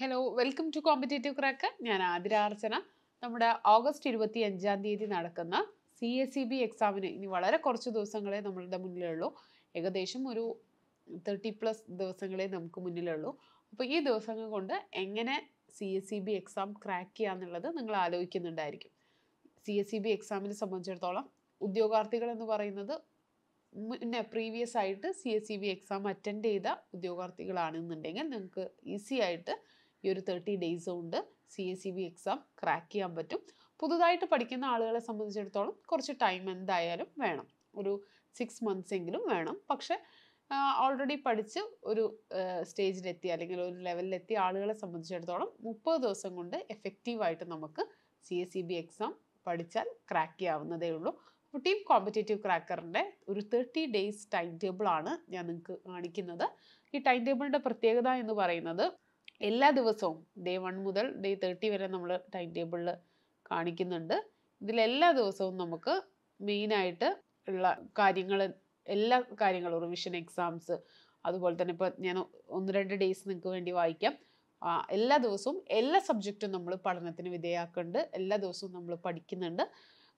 hello welcome to competitive crack ഞാൻ ആതിരാർച്ചന നമ്മുടെ August ഇരുപത്തി അഞ്ചാം തീയതി നടക്കുന്ന സി എസ് സി ബി എക്സാമിന് ഇനി വളരെ കുറച്ച് ദിവസങ്ങളെ നമ്മളുടെ മുന്നിലുള്ളൂ ഏകദേശം ഒരു തേർട്ടി പ്ലസ് ദിവസങ്ങളെ നമുക്ക് മുന്നിലുള്ളൂ അപ്പോൾ ഈ ദിവസങ്ങൾ കൊണ്ട് എങ്ങനെ C S C e B exam crack ചെയ്യാന്നുള്ളത് നിങ്ങൾ ആലോചിക്കുന്നുണ്ടായിരിക്കും സി എസ് സി ബി എക്സാമിനെ സംബന്ധിച്ചിടത്തോളം ഉദ്യോഗാർത്ഥികൾ എന്ന് പറയുന്നത് പിന്നെ പ്രീവിയസ് ആയിട്ട് C S C B exam attend ചെയ്ത ഉദ്യോഗാർത്ഥികളാണെന്നുണ്ടെങ്കിൽ നിങ്ങൾക്ക് ഈസി ആയിട്ട് ഈ ഒരു തേർട്ടി ഡേയ്സ് കൊണ്ട് C S C B exam crack ചെയ്യാൻ പറ്റും പുതുതായിട്ട് പഠിക്കുന്ന ആളുകളെ സംബന്ധിച്ചിടത്തോളം കുറച്ച് ടൈം എന്തായാലും വേണം ഒരു സിക്സ് മന്ത്സ് എങ്കിലും വേണം പക്ഷേ ഓൾറെഡി പഠിച്ച് ഒരു സ്റ്റേജിലെത്തി അല്ലെങ്കിൽ ഒരു ലെവലിലെത്തിയ ആളുകളെ സംബന്ധിച്ചിടത്തോളം മുപ്പത് ദിവസം കൊണ്ട് എഫക്റ്റീവായിട്ട് നമുക്ക് C S C B exam പഠിച്ചാൽ ക്രാക്ക് ചെയ്യാവുന്നതേ ഉള്ളൂ അപ്പോൾ ടീം കോമ്പറ്റേറ്റീവ് ക്രാക്കറിൻ്റെ ഒരു തേർട്ടി ഡേയ്സ് ടൈം ടേബിളാണ് ഞാൻ നിങ്ങൾക്ക് കാണിക്കുന്നത് ഈ ടൈം ടേബിളിൻ്റെ പ്രത്യേകത എന്ന് പറയുന്നത് എല്ലാ ദിവസവും ഡേ വൺ മുതൽ ഡേ തേർട്ടി വരെ നമ്മൾ ടൈം ടേബിളിൽ കാണിക്കുന്നുണ്ട് ഇതിലെല്ലാ ദിവസവും നമുക്ക് മെയിനായിട്ട് ഉള്ള കാര്യങ്ങൾ എല്ലാ കാര്യങ്ങളും റിവിഷൻ എക്സാംസ് അതുപോലെ തന്നെ ഇപ്പോൾ ഞാൻ ഒന്ന് രണ്ട് ഡേയ്സ് നിങ്ങൾക്ക് വേണ്ടി വായിക്കാം എല്ലാ ദിവസവും എല്ലാ സബ്ജക്റ്റും നമ്മൾ പഠനത്തിന് വിധേയമാക്കുന്നുണ്ട് എല്ലാ ദിവസവും നമ്മൾ പഠിക്കുന്നുണ്ട്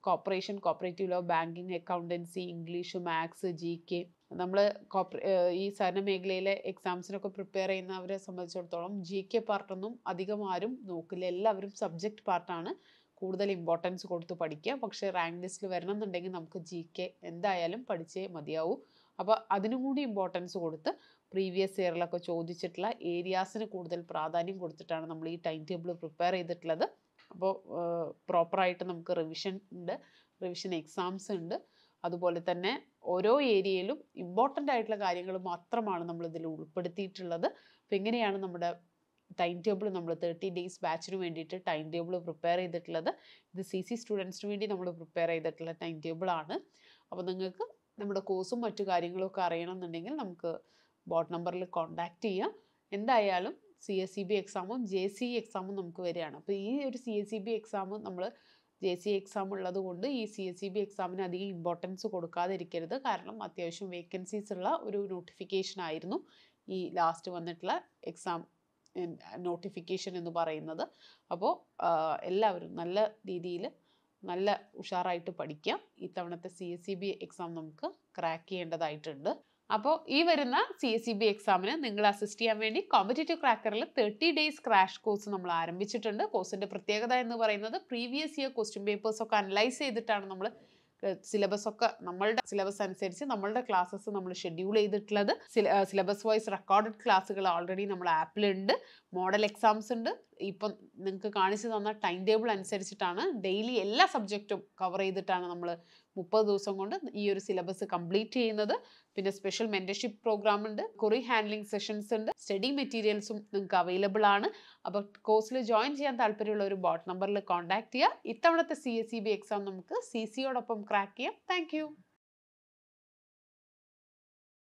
cooperation cooperative law banking accountancy English maths G K നമ്മൾ കോപ്പറേ ഈ സഹന മേഖലയിലെ എക്സാംസിനൊക്കെ പ്രിപ്പയർ ചെയ്യുന്നവരെ സംബന്ധിച്ചിടത്തോളം ജി കെ പാർട്ടൊന്നും അധികം ആരും നോക്കില്ല എല്ലാവരും സബ്ജക്റ്റ് പാർട്ടാണ് കൂടുതൽ ഇമ്പോർട്ടൻസ് കൊടുത്ത് പഠിക്കുക പക്ഷേ റാങ്ക് ലിസ്റ്റിൽ വരണം എന്നുണ്ടെങ്കിൽ നമുക്ക് ജി കെ എന്തായാലും പഠിച്ചേ മതിയാവൂ അപ്പോൾ അതിനും കൂടി ഇമ്പോർട്ടൻസ് കൊടുത്ത് പ്രീവിയസ് ഇയറിലൊക്കെ ചോദിച്ചിട്ടുള്ള ഏരിയാസിന് കൂടുതൽ പ്രാധാന്യം കൊടുത്തിട്ടാണ് നമ്മൾ ഈ ടൈം ടേബിൾ പ്രിപ്പയർ ചെയ്തിട്ടുള്ളത് അപ്പോൾ പ്രോപ്പറായിട്ട് നമുക്ക് റിവിഷൻ ഉണ്ട് റിവിഷൻ എക്സാംസ് ഉണ്ട് അതുപോലെ തന്നെ ഓരോ ഏരിയയിലും ഇമ്പോർട്ടൻ്റ് ആയിട്ടുള്ള കാര്യങ്ങൾ മാത്രമാണ് നമ്മൾ ഇതിൽ ഉൾപ്പെടുത്തിയിട്ടുള്ളത് അപ്പം എങ്ങനെയാണ് നമ്മുടെ ടൈം ടേബിൾ നമ്മൾ തേർട്ടി ഡേയ്സ് ബാച്ചിന് വേണ്ടിയിട്ട് ടൈം ടേബിൾ പ്രിപ്പയർ ചെയ്തിട്ടുള്ളത് ഇത് സി സി സ്റ്റുഡൻസിന് വേണ്ടി നമ്മൾ പ്രിപ്പയർ ചെയ്തിട്ടുള്ള ടൈം ടേബിളാണ് അപ്പോൾ നിങ്ങൾക്ക് നമ്മുടെ കോഴ്സും മറ്റു കാര്യങ്ങളും ഒക്കെ അറിയണമെന്നുണ്ടെങ്കിൽ നമുക്ക് ബോട്ട് നമ്പറിൽ കോൺടാക്റ്റ് ചെയ്യാം എന്തായാലും സി എസ് സി ബി എക്സാമും ജെ സി ഇ എക്സാമും നമുക്ക് വരികയാണ് അപ്പോൾ ഈ ഒരു C S C B exam നമ്മൾ ജെ സി എക്സാം ഉള്ളത് കൊണ്ട് ഈ സി എസ് സി ബി എക്സാമിന് അധികം ഇമ്പോർട്ടൻസ് കൊടുക്കാതിരിക്കരുത് കാരണം അത്യാവശ്യം വേക്കൻസീസ് ഉള്ള ഒരു നോട്ടിഫിക്കേഷൻ ആയിരുന്നു ഈ ലാസ്റ്റ് വന്നിട്ടുള്ള എക്സാം നോട്ടിഫിക്കേഷൻ എന്ന് പറയുന്നത് അപ്പോൾ എല്ലാവരും നല്ല രീതിയിൽ നല്ല ഉഷാറായിട്ട് പഠിക്കാം ഇത്തവണത്തെ C S C B exam നമുക്ക് ക്രാക്ക് ചെയ്യേണ്ടതായിട്ടുണ്ട് അപ്പോൾ ഈ വരുന്ന സി എസ് സി ബി എക്സാമിന് നിങ്ങൾ അസിസ്റ്റ് ചെയ്യാൻ വേണ്ടി കോമ്പറ്റേറ്റീവ് ക്രാക്കറിൽ തേർട്ടി ഡേയ്സ് ക്രാഷ് കോഴ്സ് നമ്മൾ ആരംഭിച്ചിട്ടുണ്ട് കോഴ്സിൻ്റെ പ്രത്യേകത എന്ന് പറയുന്നത് പ്രീവിയസ് ഇയർ ക്വസ്റ്റ്യൻ ഒക്കെ അനലൈസ് ചെയ്തിട്ടാണ് നമ്മൾ സിലബസ് ഒക്കെ നമ്മളുടെ സിലബസ് അനുസരിച്ച് നമ്മളുടെ ക്ലാസ്സസ് നമ്മൾ ഷെഡ്യൂൾ ചെയ്തിട്ടുള്ളത് സിലബസ് വൈസ് റെക്കോർഡഡ് ക്ലാസ്സുകൾ ഓൾറെഡി നമ്മൾ ആപ്പിലുണ്ട് മോഡൽ എക്സാംസ് ഉണ്ട് ഇപ്പം നിങ്ങൾക്ക് കാണിച്ചു തന്ന ടൈം ടേബിൾ അനുസരിച്ചിട്ടാണ് ഡെയിലി എല്ലാ സബ്ജക്റ്റും കവർ ചെയ്തിട്ടാണ് നമ്മൾ മുപ്പത് ദിവസം കൊണ്ട് ഈ ഒരു സിലബസ് കംപ്ലീറ്റ് ചെയ്യുന്നത് പിന്നെ സ്പെഷ്യൽ മെൻറ്റർഷിപ്പ് പ്രോഗ്രാം ഉണ്ട് കുറി ഹാൻഡ്ലിംഗ് സെഷൻസ് ഉണ്ട് സ്റ്റഡി മെറ്റീരിയൽസും നിങ്ങൾക്ക് അവൈലബിൾ ആണ് അപ്പോൾ കോഴ്സിൽ ജോയിൻ ചെയ്യാൻ താല്പര്യമുള്ള ഒരു ബോട്ട് നമ്പറിൽ കോൺടാക്ട് ചെയ്യുക ഇത്തവണത്തെ C S C B exam നമുക്ക് സി സിയോടൊപ്പം ക്രാക്ക് ചെയ്യാം താങ്ക്